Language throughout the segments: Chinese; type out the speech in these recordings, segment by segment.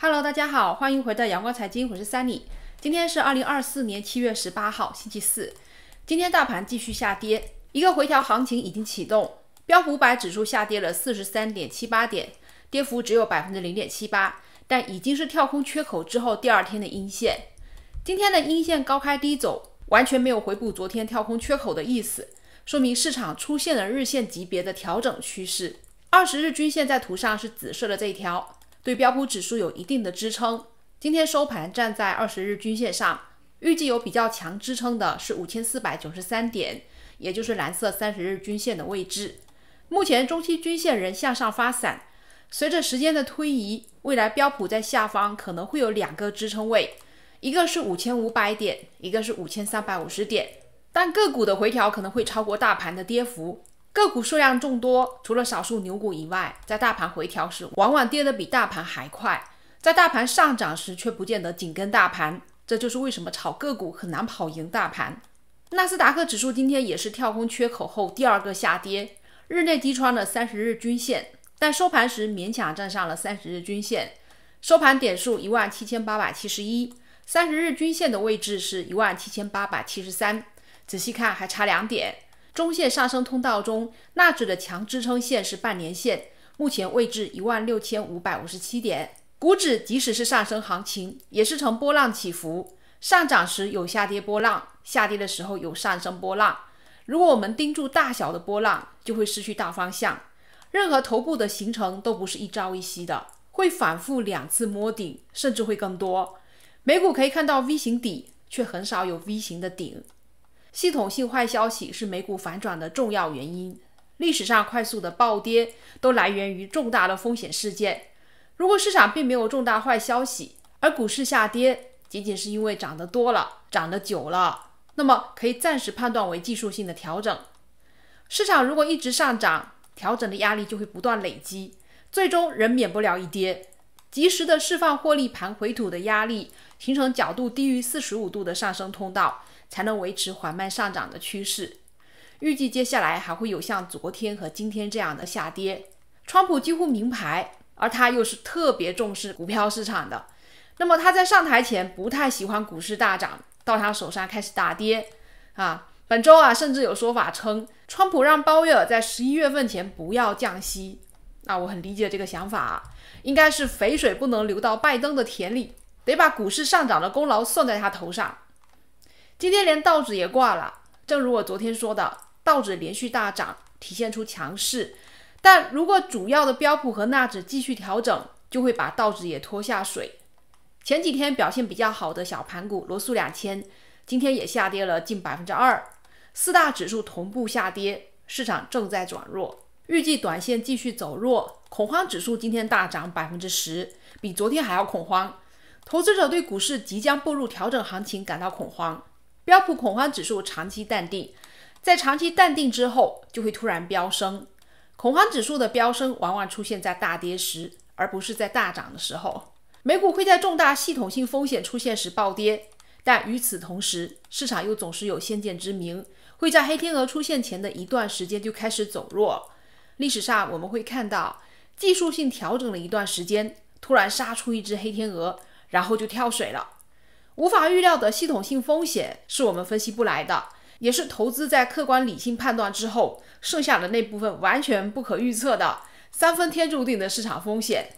Hello，大家好，欢迎回到阳光财经，我是三里。今天是二零二四年七月十八号，星期四。今天大盘继续下跌，一个回调行情已经启动。标普五百指数下跌了四十三点七八点，跌幅只有百分之零点七八，但已经是跳空缺口之后第二天的阴线。今天的阴线高开低走，完全没有回补昨天跳空缺口的意思，说明市场出现了日线级别的调整趋势。二十日均线在图上是紫色的这一条。对标普指数有一定的支撑，今天收盘站在二十日均线上，预计有比较强支撑的是五千四百九十三点，也就是蓝色三十日均线的位置。目前中期均线仍向上发散，随着时间的推移，未来标普在下方可能会有两个支撑位，一个是五千五百点，一个是五千三百五十点。但个股的回调可能会超过大盘的跌幅。个股数量众多，除了少数牛股以外，在大盘回调时往往跌得比大盘还快，在大盘上涨时却不见得紧跟大盘，这就是为什么炒个股很难跑赢大盘。纳斯达克指数今天也是跳空缺口后第二个下跌，日内击穿了三十日均线，但收盘时勉强站上了三十日均线，收盘点数一万七千八百七十一，三十日均线的位置是一万七千八百七十三，仔细看还差两点。中线上升通道中，纳指的强支撑线是半年线，目前位置一万六千五百五十七点。股指即使是上升行情，也是呈波浪起伏，上涨时有下跌波浪，下跌的时候有上升波浪。如果我们盯住大小的波浪，就会失去大方向。任何头部的形成都不是一朝一夕的，会反复两次摸顶，甚至会更多。美股可以看到 V 型底，却很少有 V 型的顶。系统性坏消息是美股反转的重要原因。历史上快速的暴跌都来源于重大的风险事件。如果市场并没有重大坏消息，而股市下跌仅仅是因为涨得多了、涨得久了，那么可以暂时判断为技术性的调整。市场如果一直上涨，调整的压力就会不断累积，最终仍免不了一跌。及时的释放获利盘回吐的压力，形成角度低于四十五度的上升通道。才能维持缓慢上涨的趋势。预计接下来还会有像昨天和今天这样的下跌。川普几乎明牌，而他又是特别重视股票市场的。那么他在上台前不太喜欢股市大涨，到他手上开始大跌啊。本周啊，甚至有说法称，川普让鲍威尔在十一月份前不要降息。那我很理解这个想法，应该是肥水不能流到拜登的田里，得把股市上涨的功劳算在他头上。今天连道指也挂了，正如我昨天说的，道指连续大涨，体现出强势。但如果主要的标普和纳指继续调整，就会把道指也拖下水。前几天表现比较好的小盘股罗素两千，今天也下跌了近百分之二。四大指数同步下跌，市场正在转弱，预计短线继续走弱。恐慌指数今天大涨百分之十，比昨天还要恐慌。投资者对股市即将步入调整行情感到恐慌。标普恐慌指数长期淡定，在长期淡定之后，就会突然飙升。恐慌指数的飙升往往出现在大跌时，而不是在大涨的时候。美股会在重大系统性风险出现时暴跌，但与此同时，市场又总是有先见之明，会在黑天鹅出现前的一段时间就开始走弱。历史上我们会看到，技术性调整了一段时间，突然杀出一只黑天鹅，然后就跳水了。无法预料的系统性风险是我们分析不来的，也是投资在客观理性判断之后剩下的那部分完全不可预测的三分天注定的市场风险。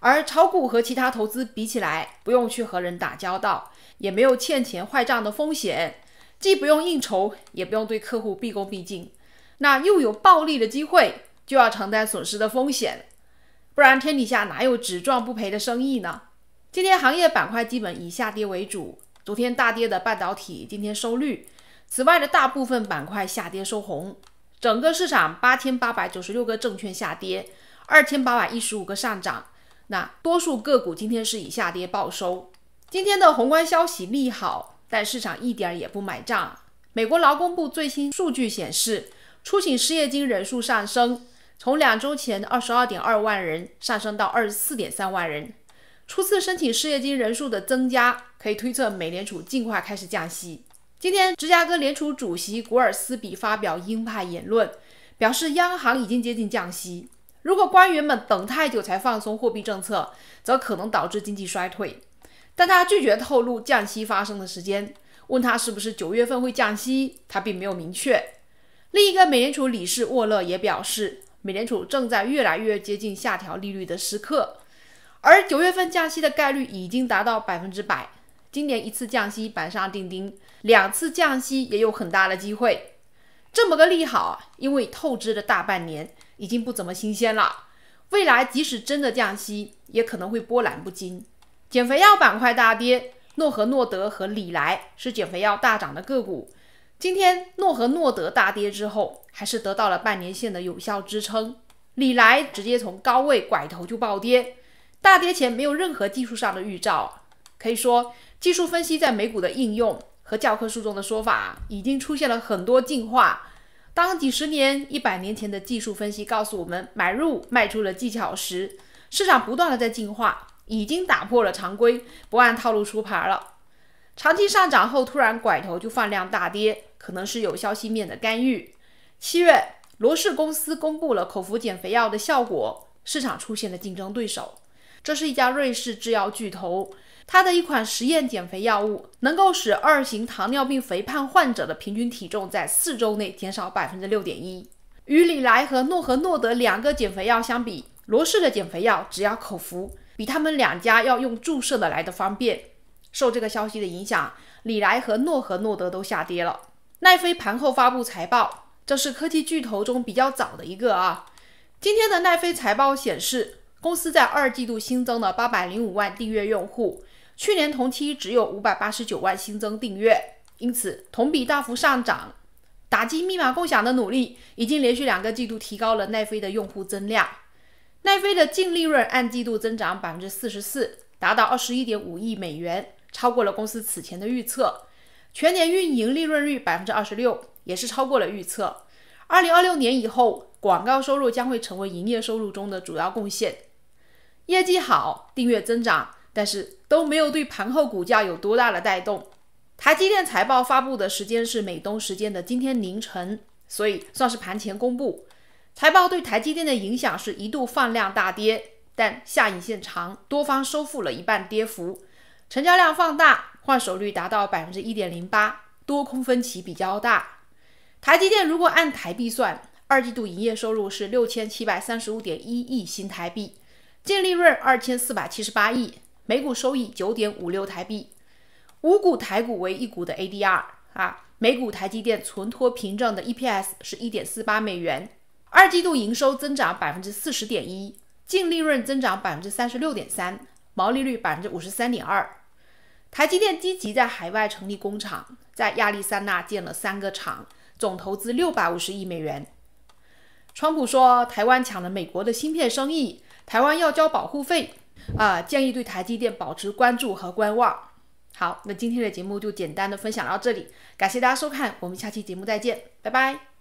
而炒股和其他投资比起来，不用去和人打交道，也没有欠钱坏账的风险，既不用应酬，也不用对客户毕恭毕敬，那又有暴利的机会，就要承担损失的风险，不然天底下哪有只赚不赔的生意呢？今天行业板块基本以下跌为主，昨天大跌的半导体今天收绿。此外的大部分板块下跌收红，整个市场八千八百九十六个证券下跌，二千八百一十五个上涨。那多数个股今天是以下跌报收。今天的宏观消息利好，但市场一点也不买账。美国劳工部最新数据显示，出请失业金人数上升，从两周前的二十二点二万人上升到二十四点三万人。初次申请失业金人数的增加，可以推测美联储尽快开始降息。今天，芝加哥联储主席古尔斯比发表鹰派言论，表示央行已经接近降息。如果官员们等太久才放松货币政策，则可能导致经济衰退。但他拒绝透露降息发生的时间。问他是不是九月份会降息，他并没有明确。另一个美联储理事沃勒也表示，美联储正在越来越接近下调利率的时刻。而九月份降息的概率已经达到百分之百，今年一次降息板上钉钉，两次降息也有很大的机会。这么个利好，因为透支了大半年，已经不怎么新鲜了。未来即使真的降息，也可能会波澜不惊。减肥药板块大跌，诺和诺德和李来是减肥药大涨的个股。今天诺和诺德大跌之后，还是得到了半年线的有效支撑，李来直接从高位拐头就暴跌。大跌前没有任何技术上的预兆，可以说技术分析在美股的应用和教科书中的说法已经出现了很多进化。当几十年、一百年前的技术分析告诉我们买入、卖出的技巧时，市场不断的在进化，已经打破了常规，不按套路出牌了。长期上涨后突然拐头就放量大跌，可能是有消息面的干预。七月，罗氏公司公布了口服减肥药的效果，市场出现了竞争对手。这是一家瑞士制药巨头，它的一款实验减肥药物能够使二型糖尿病肥胖患者的平均体重在四周内减少百分之六点一。与李来和诺和诺德两个减肥药相比，罗氏的减肥药只要口服，比他们两家要用注射的来的方便。受这个消息的影响，李来和诺和诺德都下跌了。奈飞盘后发布财报，这是科技巨头中比较早的一个啊。今天的奈飞财报显示。公司在二季度新增了八百零五万订阅用户，去年同期只有五百八十九万新增订阅，因此同比大幅上涨。打击密码共享的努力已经连续两个季度提高了奈飞的用户增量。奈飞的净利润按季度增长百分之四十四，达到二十一点五亿美元，超过了公司此前的预测。全年运营利润率百分之二十六，也是超过了预测。二零二六年以后，广告收入将会成为营业收入中的主要贡献。业绩好，订阅增长，但是都没有对盘后股价有多大的带动。台积电财报发布的时间是美东时间的今天凌晨，所以算是盘前公布。财报对台积电的影响是一度放量大跌，但下影线长，多方收复了一半跌幅，成交量放大，换手率达到百分之一点零八，多空分歧比较大。台积电如果按台币算，二季度营业收入是六千七百三十五点一亿新台币。净利润二千四百七十八亿，每股收益九点五六台币，五股台股为一股的 ADR 啊，每股台积电存托凭证的 EPS 是一点四八美元，二季度营收增长百分之四十点一，净利润增长百分之三十六点三，毛利率百分之五十三点二。台积电积极在海外成立工厂，在亚利桑那建了三个厂，总投资六百五十亿美元。川普说台湾抢了美国的芯片生意。台湾要交保护费，啊，建议对台积电保持关注和观望。好，那今天的节目就简单的分享到这里，感谢大家收看，我们下期节目再见，拜拜。